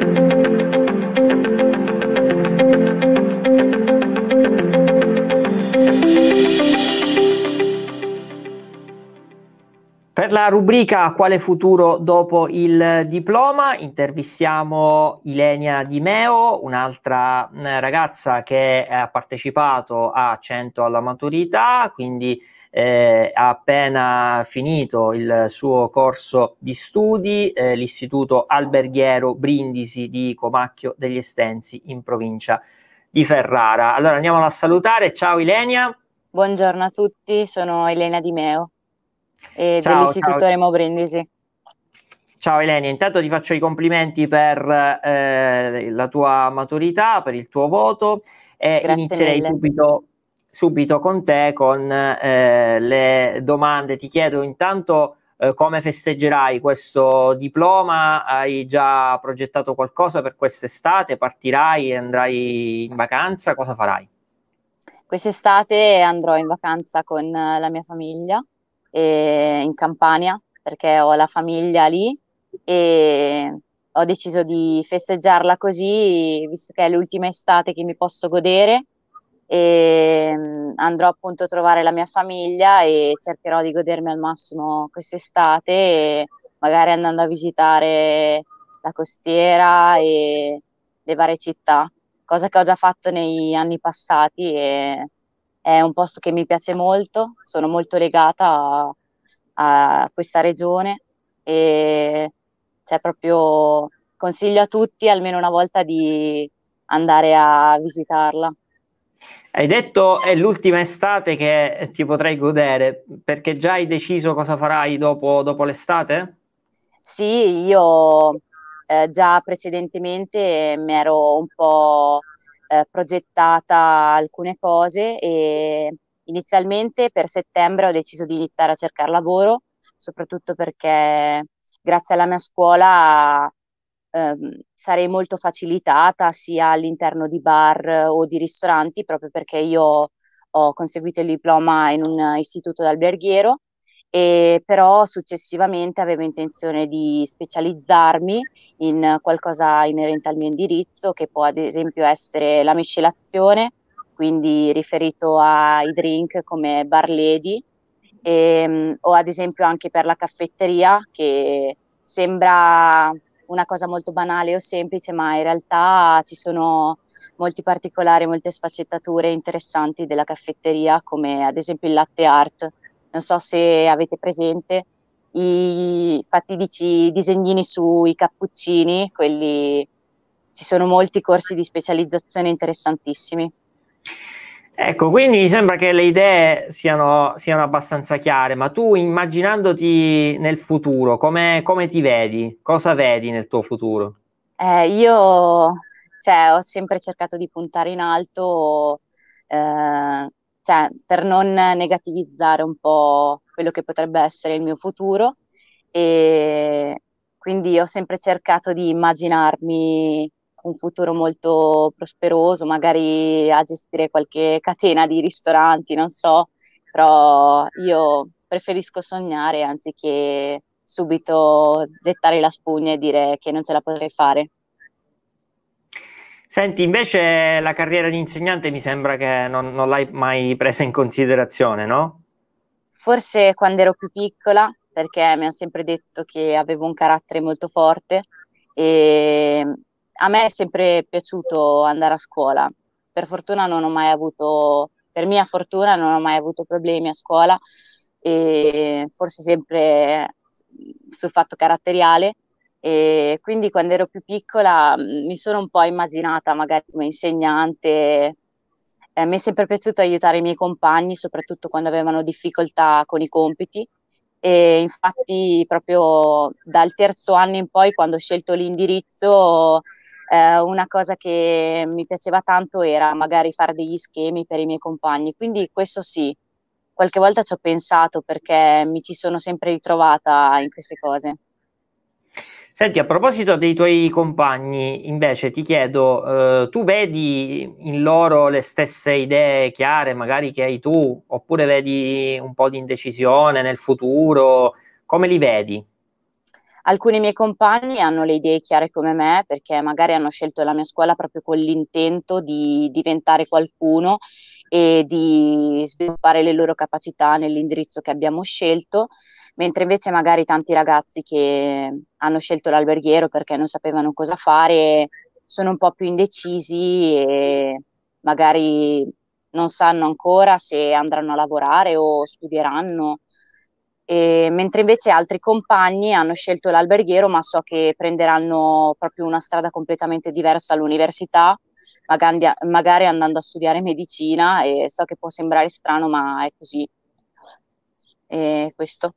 Thank you. Per la rubrica Quale futuro dopo il diploma intervistiamo Ilenia Di Meo, un'altra mm, ragazza che ha partecipato a 100 alla maturità, quindi eh, ha appena finito il suo corso di studi, eh, l'Istituto Alberghiero Brindisi di Comacchio degli Estensi in provincia di Ferrara. Allora andiamola a salutare, ciao Ilenia. Buongiorno a tutti, sono Elena Di Meo e ciao, dell'Istituto ciao. Remo Brindisi. Ciao Eleni, intanto ti faccio i complimenti per eh, la tua maturità, per il tuo voto e Grazie inizierei subito, subito, con te con eh, le domande. Ti chiedo intanto eh, come festeggerai questo diploma? Hai già progettato qualcosa per quest'estate? Partirai e andrai in vacanza? Cosa farai? Quest'estate andrò in vacanza con eh, la mia famiglia eh, in Campania perché ho la famiglia lì e ho deciso di festeggiarla così, visto che è l'ultima estate che mi posso godere e mm, andrò appunto a trovare la mia famiglia e cercherò di godermi al massimo quest'estate, magari andando a visitare la costiera e le varie città, cosa che ho già fatto negli anni passati e è un posto che mi piace molto, sono molto legata a, a questa regione e cioè proprio consiglio a tutti almeno una volta di andare a visitarla. Hai detto è l'ultima estate che ti potrai godere, perché già hai deciso cosa farai dopo, dopo l'estate? Sì, io eh, già precedentemente mi ero un po' eh, progettata alcune cose e inizialmente per settembre ho deciso di iniziare a cercare lavoro, soprattutto perché grazie alla mia scuola ehm, sarei molto facilitata sia all'interno di bar o di ristoranti, proprio perché io ho conseguito il diploma in un istituto d'alberghiero e però successivamente avevo intenzione di specializzarmi in qualcosa inerente al mio indirizzo, che può ad esempio essere la miscelazione, quindi riferito ai drink come bar lady, e, ehm, o ad esempio anche per la caffetteria, che sembra una cosa molto banale o semplice, ma in realtà ci sono molti particolari, molte sfaccettature interessanti della caffetteria, come ad esempio il latte art non so se avete presente, i fatidici disegnini sui cappuccini, quelli ci sono molti corsi di specializzazione interessantissimi. Ecco, quindi mi sembra che le idee siano, siano abbastanza chiare, ma tu immaginandoti nel futuro, come, come ti vedi? Cosa vedi nel tuo futuro? Eh, io cioè, ho sempre cercato di puntare in alto eh, cioè, per non negativizzare un po' quello che potrebbe essere il mio futuro e quindi ho sempre cercato di immaginarmi un futuro molto prosperoso, magari a gestire qualche catena di ristoranti, non so, però io preferisco sognare anziché subito dettare la spugna e dire che non ce la potrei fare. Senti, invece la carriera di insegnante mi sembra che non, non l'hai mai presa in considerazione, no? Forse quando ero più piccola, perché mi hanno sempre detto che avevo un carattere molto forte e a me è sempre piaciuto andare a scuola. Per fortuna non ho mai avuto, per mia fortuna non ho mai avuto problemi a scuola e forse sempre sul fatto caratteriale e quindi quando ero più piccola mhmm, mi sono un po' immaginata magari come insegnante. Eh, mi è sempre piaciuto aiutare i miei compagni, soprattutto quando avevano difficoltà con i compiti. E infatti, proprio dal terzo anno in poi, quando ho scelto l'indirizzo, eh, una cosa che mi piaceva tanto era magari fare degli schemi per i miei compagni. Quindi questo sì, qualche volta ci ho pensato perché mi ci sono sempre ritrovata in queste cose. Senti, a proposito dei tuoi compagni, invece ti chiedo, eh, tu vedi in loro le stesse idee chiare magari che hai tu, oppure vedi un po' di indecisione nel futuro? Come li vedi? Alcuni miei compagni hanno le idee chiare come me perché magari hanno scelto la mia scuola proprio con l'intento di diventare qualcuno e di sviluppare le loro capacità nell'indirizzo che abbiamo scelto mentre invece magari tanti ragazzi che hanno scelto l'alberghiero perché non sapevano cosa fare sono un po' più indecisi e magari non sanno ancora se andranno a lavorare o studieranno. E, mentre invece altri compagni hanno scelto l'alberghiero, ma so che prenderanno proprio una strada completamente diversa all'università, magari, magari andando a studiare medicina e so che può sembrare strano, ma è così. E questo.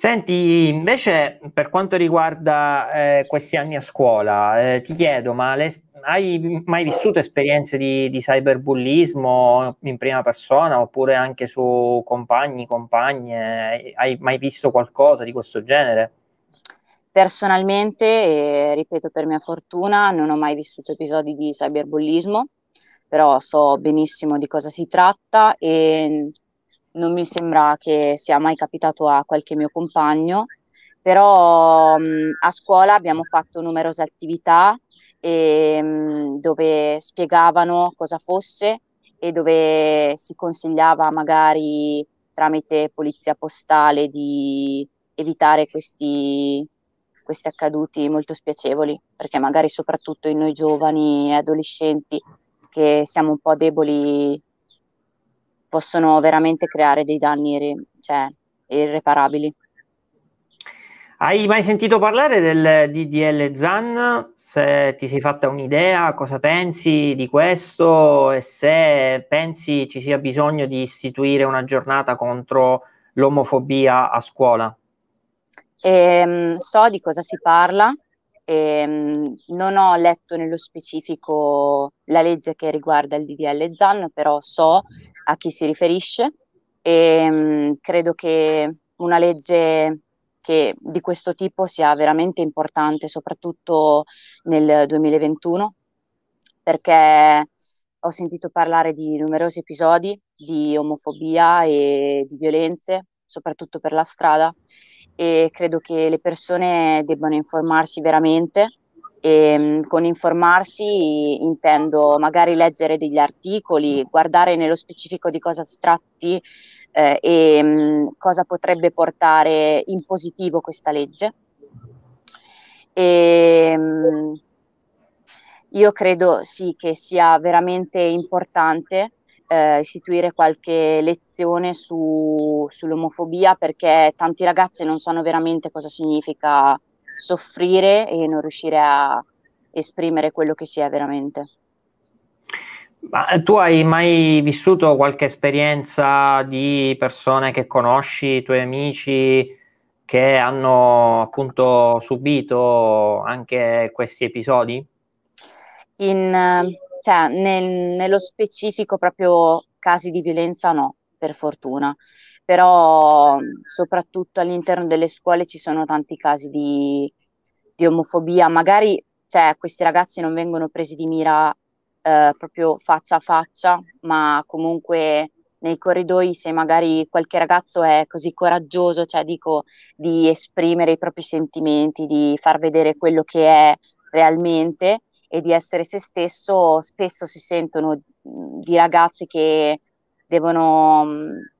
Senti, invece per quanto riguarda eh, questi anni a scuola, eh, ti chiedo, ma le, hai mai vissuto esperienze di, di, cyberbullismo in prima persona oppure anche su compagni, compagne? Hai mai visto qualcosa di questo genere? Personalmente, eh, ripeto per mia fortuna, non ho mai vissuto episodi di cyberbullismo, però so benissimo di cosa si tratta e non mi sembra che sia mai capitato a qualche mio compagno, però mh, mm, a scuola abbiamo fatto numerose attività e, ehm, mh, dove spiegavano cosa fosse e dove si consigliava magari tramite polizia postale di evitare questi, questi accaduti molto spiacevoli, perché magari soprattutto in noi giovani e adolescenti che siamo un po' deboli possono veramente creare dei danni cioè, irreparabili. Hai mai sentito parlare del DDL ZAN? Se ti sei fatta un'idea, cosa pensi di questo e se pensi ci sia bisogno di istituire una giornata contro l'omofobia a scuola? E, ehm, so di cosa si parla, Ehm, non ho letto nello specifico la legge che riguarda il DDL ZAN, però so a chi si riferisce e ehm, credo che una legge che, di questo tipo sia veramente importante, soprattutto nel 2021, perché ho sentito parlare di numerosi episodi di omofobia e di violenze, soprattutto per la strada, e credo che le persone debbano informarsi veramente e ehm, con informarsi intendo magari leggere degli articoli, guardare nello specifico di cosa si tratti eh, e mh, mm, cosa potrebbe portare in positivo questa legge. E, ehm, mh, io credo sì che sia veramente importante eh, istituire qualche lezione su, sull'omofobia perché tanti ragazzi non sanno veramente cosa significa soffrire e non riuscire a esprimere quello che si è veramente. Ma eh, tu hai mai vissuto qualche esperienza di persone che conosci, tuoi amici, che hanno appunto subito anche questi episodi? In, eh, cioè nel, nello specifico proprio casi di violenza no, per fortuna, però soprattutto all'interno delle scuole ci sono tanti casi di, di omofobia, magari cioè, questi ragazzi non vengono presi di mira eh, proprio faccia a faccia, ma comunque nei corridoi se magari qualche ragazzo è così coraggioso, cioè dico di esprimere i propri sentimenti, di far vedere quello che è realmente, e di essere se stesso, spesso si sentono mhmm, di ragazzi che devono mhmm,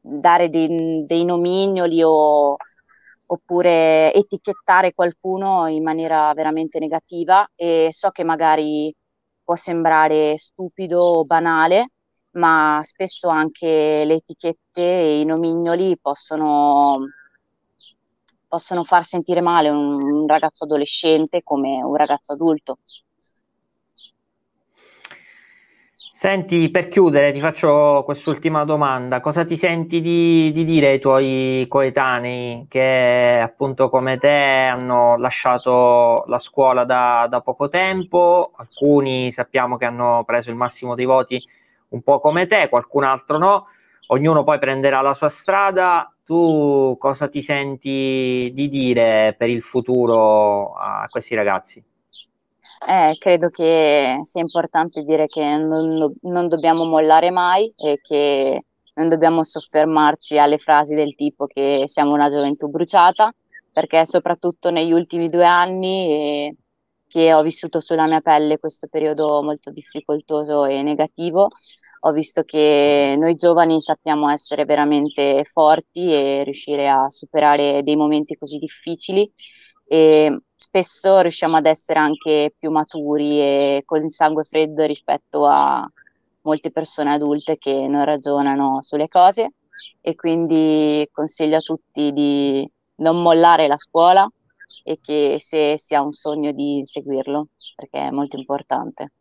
dare dei, dei nomignoli o, oppure etichettare qualcuno in maniera veramente negativa e so che magari può sembrare stupido o banale, ma spesso anche le etichette e i nomignoli possono, possono far sentire male un, un ragazzo adolescente come un ragazzo adulto. Senti, per chiudere ti faccio quest'ultima domanda. Cosa ti senti di, di, dire ai tuoi coetanei che appunto come te hanno lasciato la scuola da, da poco tempo? Alcuni sappiamo che hanno preso il massimo dei voti un po' come te, qualcun altro no. Ognuno poi prenderà la sua strada. Tu cosa ti senti di dire per il futuro a questi ragazzi? Eh, credo che sia importante dire che non, non, dobbiamo mollare mai e che non dobbiamo soffermarci alle frasi del tipo che siamo una gioventù bruciata, perché soprattutto negli ultimi due anni eh, che ho vissuto sulla mia pelle questo periodo molto difficoltoso e negativo, ho visto che noi giovani sappiamo essere veramente forti e riuscire a superare dei momenti così difficili e spesso riusciamo ad essere anche più maturi e con il sangue freddo rispetto a molte persone adulte che non ragionano sulle cose e quindi consiglio a tutti di non mollare la scuola e che se si ha un sogno di seguirlo perché è molto importante.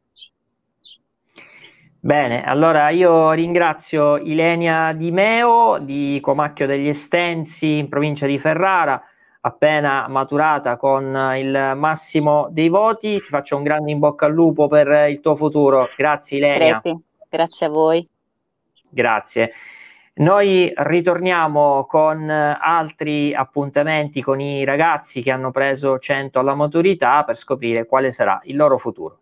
Bene, allora io ringrazio Ilenia Di Meo di Comacchio degli Estensi in provincia di Ferrara appena maturata con il massimo dei voti. Ti faccio un grande in bocca al lupo per il tuo futuro. Grazie Ilenia. Grazie, grazie a voi. Grazie. Noi ritorniamo con altri appuntamenti con i ragazzi che hanno preso 100 alla maturità per scoprire quale sarà il loro futuro.